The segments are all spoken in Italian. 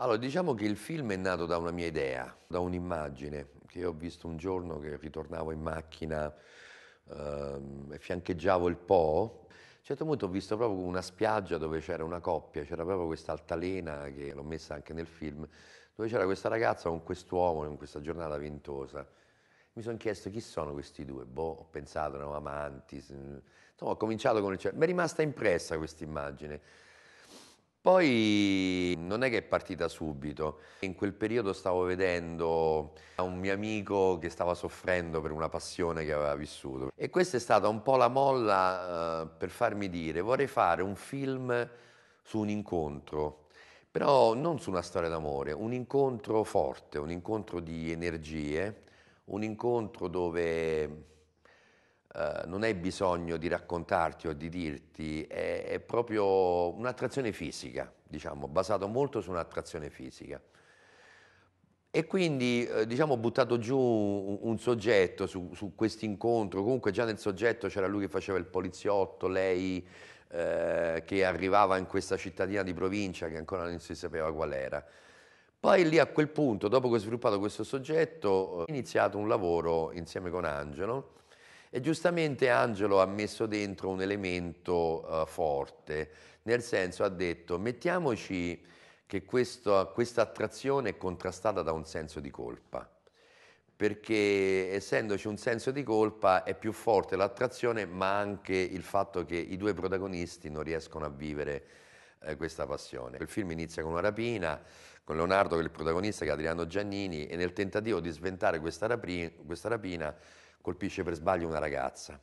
Allora, diciamo che il film è nato da una mia idea, da un'immagine che ho visto un giorno che ritornavo in macchina ehm, e fiancheggiavo il Po. A un certo punto ho visto proprio una spiaggia dove c'era una coppia, c'era proprio questa altalena che l'ho messa anche nel film, dove c'era questa ragazza con quest'uomo in questa giornata ventosa. Mi sono chiesto chi sono questi due, boh, ho pensato, erano amanti, insomma ho cominciato con il cervello, mi è rimasta impressa questa immagine. Poi non è che è partita subito, in quel periodo stavo vedendo un mio amico che stava soffrendo per una passione che aveva vissuto e questa è stata un po' la molla eh, per farmi dire vorrei fare un film su un incontro però non su una storia d'amore, un incontro forte, un incontro di energie, un incontro dove eh, non hai bisogno di raccontarti o di dirti, è, è proprio un'attrazione fisica, diciamo, basato molto su un'attrazione fisica. E quindi eh, diciamo, ho buttato giù un, un soggetto su, su questo incontro, comunque già nel soggetto c'era lui che faceva il poliziotto, lei eh, che arrivava in questa cittadina di provincia che ancora non si sapeva qual era. Poi lì a quel punto, dopo che ho sviluppato questo soggetto, ho iniziato un lavoro insieme con Angelo e giustamente Angelo ha messo dentro un elemento uh, forte, nel senso ha detto mettiamoci che questo, questa attrazione è contrastata da un senso di colpa perché essendoci un senso di colpa è più forte l'attrazione ma anche il fatto che i due protagonisti non riescono a vivere eh, questa passione. Il film inizia con una rapina, con Leonardo che è il protagonista che è Adriano Giannini e nel tentativo di sventare questa, rapina, questa rapina colpisce per sbaglio una ragazza.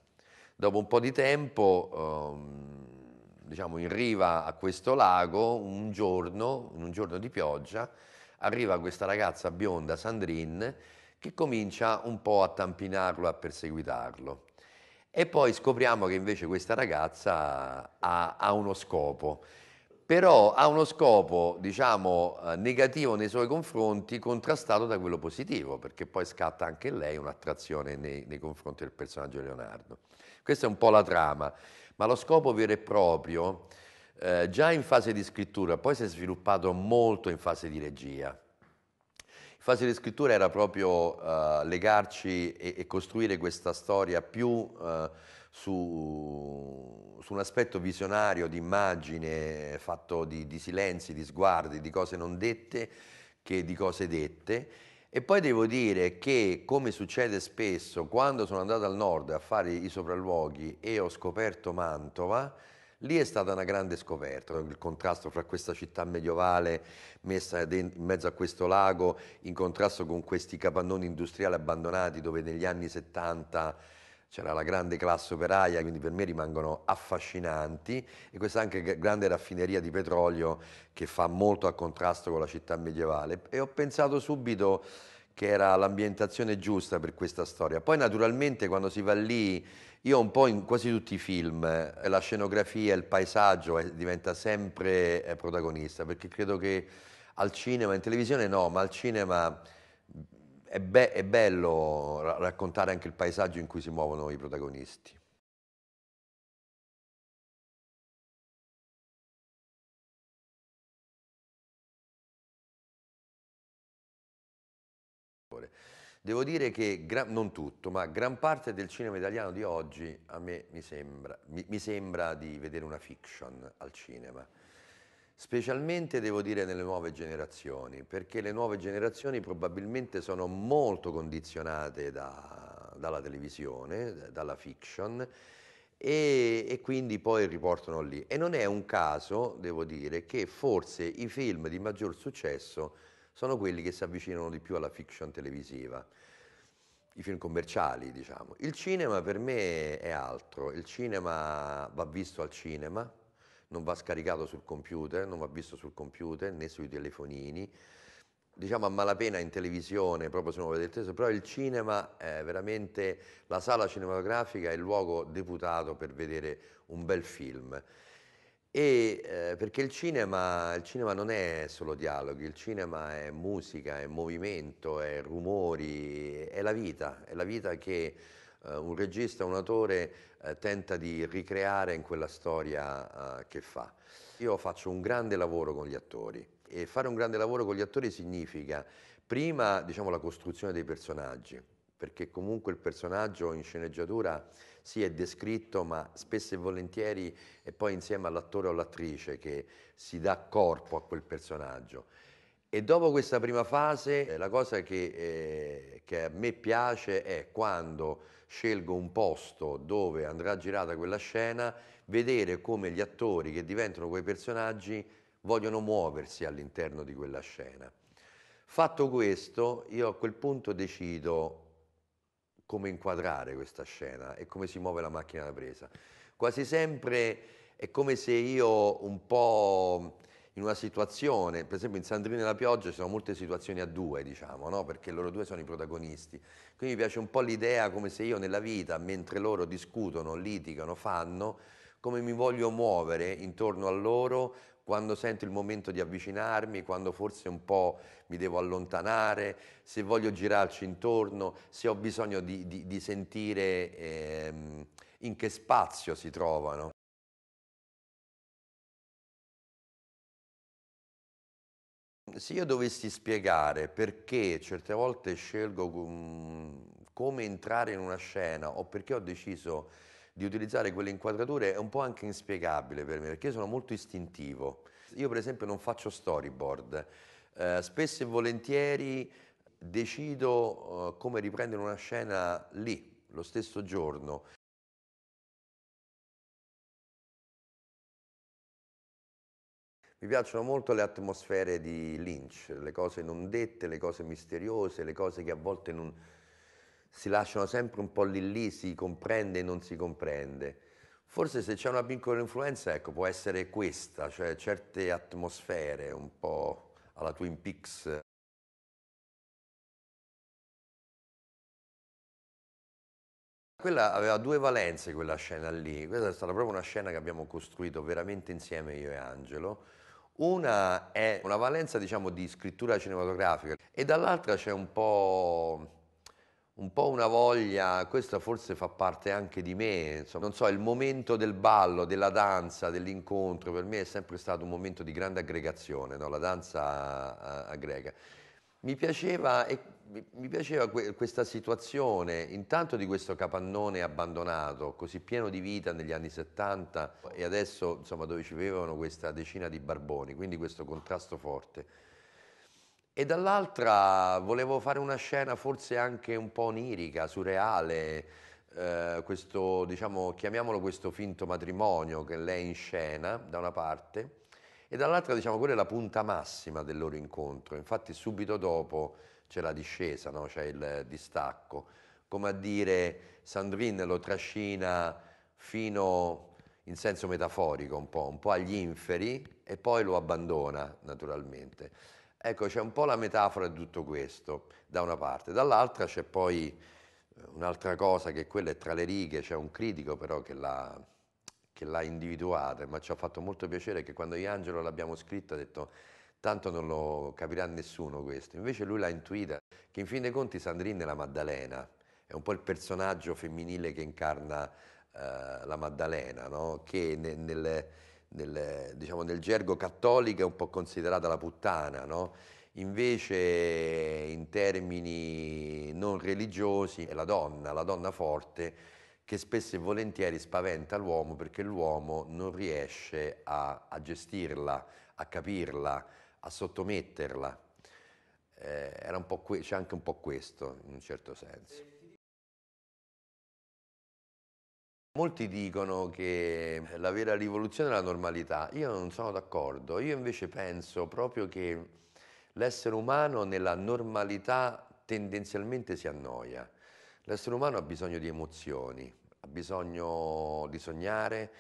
Dopo un po' di tempo, ehm, diciamo in riva a questo lago, un giorno, in un giorno di pioggia, arriva questa ragazza bionda, Sandrine, che comincia un po' a tampinarlo, a perseguitarlo. E poi scopriamo che invece questa ragazza ha, ha uno scopo, però ha uno scopo, diciamo, eh, negativo nei suoi confronti, contrastato da quello positivo, perché poi scatta anche lei un'attrazione nei, nei confronti del personaggio Leonardo. Questa è un po' la trama, ma lo scopo vero e proprio, eh, già in fase di scrittura, poi si è sviluppato molto in fase di regia fase di scrittura era proprio uh, legarci e, e, costruire questa storia più uh, su, su, un aspetto visionario di immagine, fatto di, di, silenzi, di sguardi, di cose non dette che di cose dette. E poi devo dire che, come succede spesso, quando sono andato al nord a fare i sopralluoghi e ho scoperto Mantova, Lì è stata una grande scoperta, il contrasto fra questa città medievale messa in mezzo a questo lago, in contrasto con questi capannoni industriali abbandonati dove negli anni 70 c'era la grande classe operaia, quindi per me rimangono affascinanti e questa anche grande raffineria di petrolio che fa molto a contrasto con la città medievale e ho pensato subito che era l'ambientazione giusta per questa storia. Poi naturalmente quando si va lì, io un po' in quasi tutti i film, eh, la scenografia, il paesaggio eh, diventa sempre eh, protagonista, perché credo che al cinema, in televisione no, ma al cinema mm, è, be è bello raccontare anche il paesaggio in cui si muovono i protagonisti. Devo dire che, non tutto, ma gran parte del cinema italiano di oggi a me mi sembra, mi, mi sembra di vedere una fiction al cinema. Specialmente devo dire nelle nuove generazioni, perché le nuove generazioni probabilmente sono molto condizionate da, dalla televisione, dalla fiction, e, e, quindi poi riportano lì. E non è un caso, devo dire, che forse i film di maggior successo sono quelli che si avvicinano di più alla fiction televisiva, i film commerciali diciamo. Il cinema per me è altro, il cinema va visto al cinema, non va scaricato sul computer, non va visto sul computer né sui telefonini, diciamo a malapena in televisione, proprio se non lo vedete, però il cinema è veramente, la sala cinematografica è il luogo deputato per vedere un bel film. E, eh, perché il cinema, il cinema, non è solo dialoghi, il cinema è musica, è movimento, è rumori, è la vita, è la vita che eh, un regista, un autore eh, tenta di ricreare in quella storia eh, che fa. Io faccio un grande lavoro con gli attori e fare un grande lavoro con gli attori significa prima diciamo, la costruzione dei personaggi, perché comunque il personaggio in sceneggiatura sì è descritto, ma spesso e volentieri è poi insieme all'attore o all'attrice che si dà corpo a quel personaggio. E dopo questa prima fase, eh, la cosa che, eh, che a me piace è quando scelgo un posto dove andrà girata quella scena, vedere come gli attori che diventano quei personaggi vogliono muoversi all'interno di quella scena. Fatto questo, io a quel punto decido come inquadrare questa scena e come si muove la macchina da presa. Quasi sempre è come se io un po' in una situazione, per esempio in Sandrine e la pioggia ci sono molte situazioni a due, diciamo, no? perché loro due sono i protagonisti. Quindi mi piace un po' l'idea come se io nella vita, mentre loro discutono, litigano, fanno, come mi voglio muovere intorno a loro quando sento il momento di avvicinarmi, quando forse un po' mi devo allontanare, se voglio girarci intorno, se ho bisogno di, di, di sentire ehm, in che spazio si trovano. Se io dovessi spiegare perché certe volte scelgo mm, come entrare in una scena o perché ho deciso di utilizzare quelle inquadrature è un po' anche inspiegabile per me, perché io sono molto istintivo. Io per esempio non faccio storyboard, eh, spesso e volentieri decido eh, come riprendere una scena lì, lo stesso giorno. Mi piacciono molto le atmosfere di Lynch, le cose non dette, le cose misteriose, le cose che a volte non, si lasciano sempre un po' lì lì, si comprende e non si comprende. Forse se c'è una piccola influenza, ecco, può essere questa, cioè certe atmosfere un po' alla Twin Peaks. Quella aveva due valenze quella scena lì, questa è stata proprio una scena che abbiamo costruito veramente insieme io e Angelo. Una è una valenza diciamo di scrittura cinematografica e dall'altra c'è un po' un po' una voglia, questa forse fa parte anche di me, insomma, non so, il momento del ballo, della danza, dell'incontro, per me è sempre stato un momento di grande aggregazione, no? la danza aggrega. Mi piaceva, mi piaceva que questa situazione, intanto di questo capannone abbandonato, così pieno di vita negli anni 70 e adesso insomma, dove ci vivevano questa decina di barboni, quindi questo contrasto forte. E dall'altra volevo fare una scena forse anche un po' onirica, surreale, eh, questo, diciamo, chiamiamolo questo finto matrimonio che lei in scena da una parte e dall'altra diciamo quella è la punta massima del loro incontro, infatti subito dopo c'è la discesa, no? c'è il distacco, come a dire Sandrine lo trascina fino in senso metaforico un po', un po' agli inferi e poi lo abbandona naturalmente. Ecco, c'è un po' la metafora di tutto questo, da una parte. Dall'altra c'è poi eh, un'altra cosa che quella è tra le righe, c'è un critico però che l'ha, che l'ha individuata, ma ci ha fatto molto piacere che quando io Angelo l'abbiamo scritta ha detto tanto non lo capirà nessuno questo. Invece lui l'ha intuita, che in fin dei conti Sandrine è la Maddalena, è un po' il personaggio femminile che incarna eh, la Maddalena, no? che nel, nel nel, diciamo, nel gergo cattolico è un po' considerata la puttana, no? Invece in termini non religiosi è la donna, la donna forte, che spesso e volentieri spaventa l'uomo perché l'uomo non riesce a, a gestirla, a capirla, a sottometterla. Eh, c'è anche un po' questo in un certo senso. Molti dicono che la vera rivoluzione è la normalità, io non sono d'accordo, io invece penso proprio che l'essere umano nella normalità tendenzialmente si annoia, l'essere umano ha bisogno di emozioni, ha bisogno di sognare,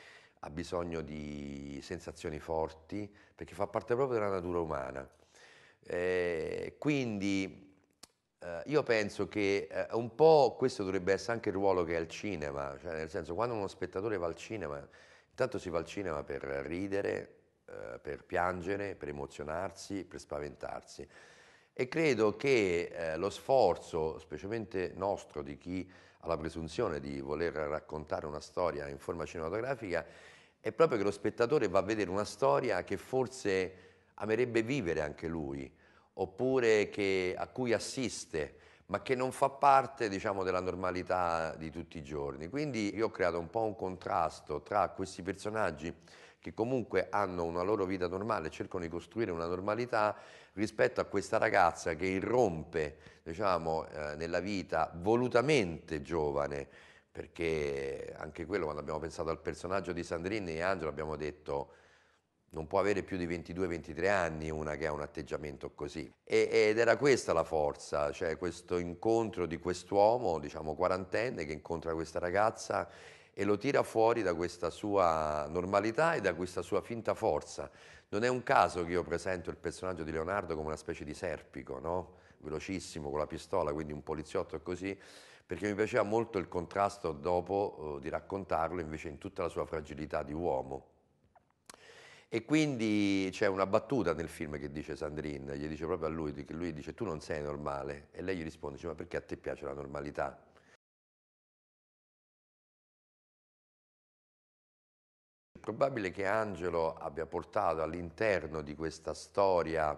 ha bisogno di sensazioni forti, perché fa parte proprio della natura umana. Eh, quindi eh, io penso che eh, un po' questo dovrebbe essere anche il ruolo che ha il cinema, cioè nel senso quando uno spettatore va al cinema, intanto si va al cinema per ridere, eh, per piangere, per emozionarsi, per spaventarsi e credo che eh, lo sforzo, specialmente nostro, di chi ha la presunzione di voler raccontare una storia in forma cinematografica, è proprio che lo spettatore va a vedere una storia che forse amerebbe vivere anche lui oppure che, a cui assiste, ma che non fa parte diciamo, della normalità di tutti i giorni. Quindi io ho creato un po' un contrasto tra questi personaggi che comunque hanno una loro vita normale, cercano di costruire una normalità rispetto a questa ragazza che irrompe diciamo, eh, nella vita volutamente giovane, perché anche quello quando abbiamo pensato al personaggio di Sandrini e Angelo abbiamo detto non può avere più di 22-23 anni una che ha un atteggiamento così. E, ed era questa la forza, cioè questo incontro di quest'uomo, diciamo quarantenne, che incontra questa ragazza e lo tira fuori da questa sua normalità e da questa sua finta forza. Non è un caso che io presento il personaggio di Leonardo come una specie di serpico, no? velocissimo con la pistola, quindi un poliziotto così, perché mi piaceva molto il contrasto dopo eh, di raccontarlo invece in tutta la sua fragilità di uomo. E quindi c'è una battuta nel film che dice Sandrine, gli dice proprio a lui, che lui dice tu non sei normale e lei gli risponde, dice, ma perché a te piace la normalità? È probabile che Angelo abbia portato all'interno di questa storia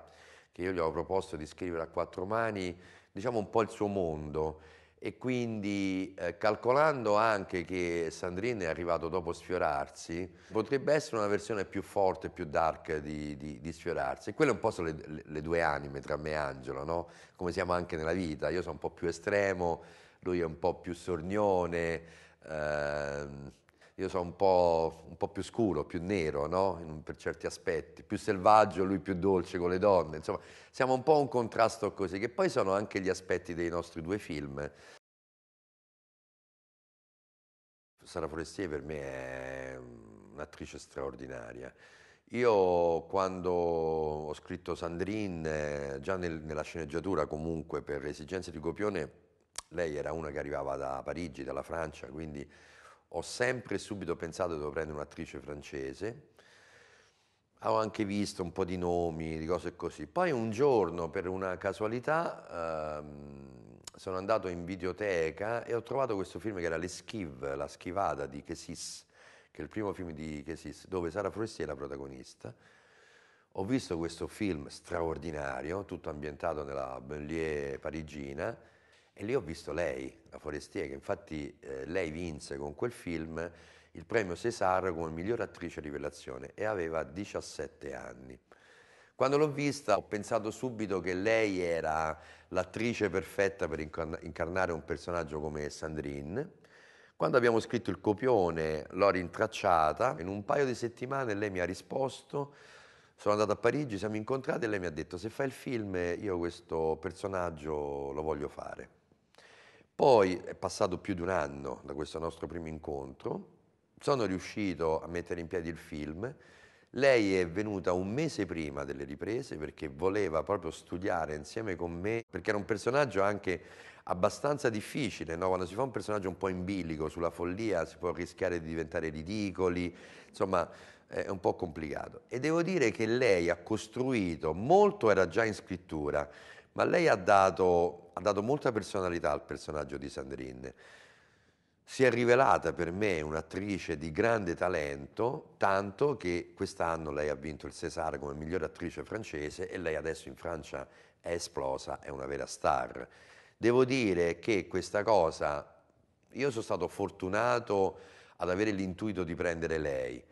che io gli avevo proposto di scrivere a quattro mani, diciamo un po' il suo mondo e quindi eh, calcolando anche che Sandrine è arrivato dopo Sfiorarsi, potrebbe essere una versione più forte, più dark di, di, di Sfiorarsi. E quelle un po' sono le, le, due anime tra me e Angelo, no? come siamo anche nella vita. Io sono un po' più estremo, lui è un po' più sornione. Ehm, io sono un po', un po più scuro, più nero, no? per certi aspetti, più selvaggio, lui più dolce con le donne, insomma, siamo un po' un contrasto così, che poi sono anche gli aspetti dei nostri due film. Sara Forestier per me è un'attrice straordinaria. Io quando ho scritto Sandrine, eh, già nel, nella sceneggiatura comunque per esigenze di copione, lei era una che arrivava da Parigi, dalla Francia, quindi ho sempre subito pensato che devo prendere un'attrice francese, ho anche visto un po' di nomi, di cose così. Poi un giorno, per una casualità, ehm, sono andato in videoteca e ho trovato questo film che era L'Eschive, La Schivata di Chesis, che è il primo film di Chesis, dove Sara Forestier è la protagonista. Ho visto questo film straordinario, tutto ambientato nella banlieue parigina, e lì ho visto lei, la forestiera, infatti eh, lei vinse con quel film il premio César come miglior attrice rivelazione e aveva 17 anni. Quando l'ho vista ho pensato subito che lei era l'attrice perfetta per incarnare un personaggio come Sandrine. Quando abbiamo scritto il copione l'ho rintracciata, in un paio di settimane lei mi ha risposto, sono andato a Parigi, siamo incontrati e lei mi ha detto se fai il film io questo personaggio lo voglio fare. Poi è passato più di un anno da questo nostro primo incontro, sono riuscito a mettere in piedi il film, lei è venuta un mese prima delle riprese perché voleva proprio studiare insieme con me, perché era un personaggio anche abbastanza difficile, no? quando si fa un personaggio un po' in bilico sulla follia si può rischiare di diventare ridicoli, insomma è un po' complicato. E devo dire che lei ha costruito, molto era già in scrittura, ma lei ha dato, ha dato molta personalità al personaggio di Sandrine. Si è rivelata per me un'attrice di grande talento, tanto che quest'anno lei ha vinto il César come migliore attrice francese e lei adesso in Francia è esplosa, è una vera star. Devo dire che questa cosa, io sono stato fortunato ad avere l'intuito di prendere lei,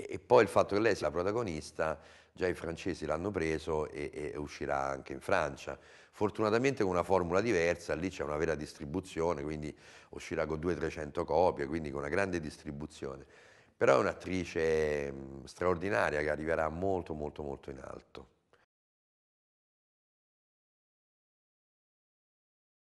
e poi il fatto che lei sia la protagonista, già i francesi l'hanno preso e, e, uscirà anche in Francia. Fortunatamente con una formula diversa, lì c'è una vera distribuzione, quindi uscirà con 200-300 copie, quindi con una grande distribuzione. Però è un'attrice straordinaria che arriverà molto molto molto in alto.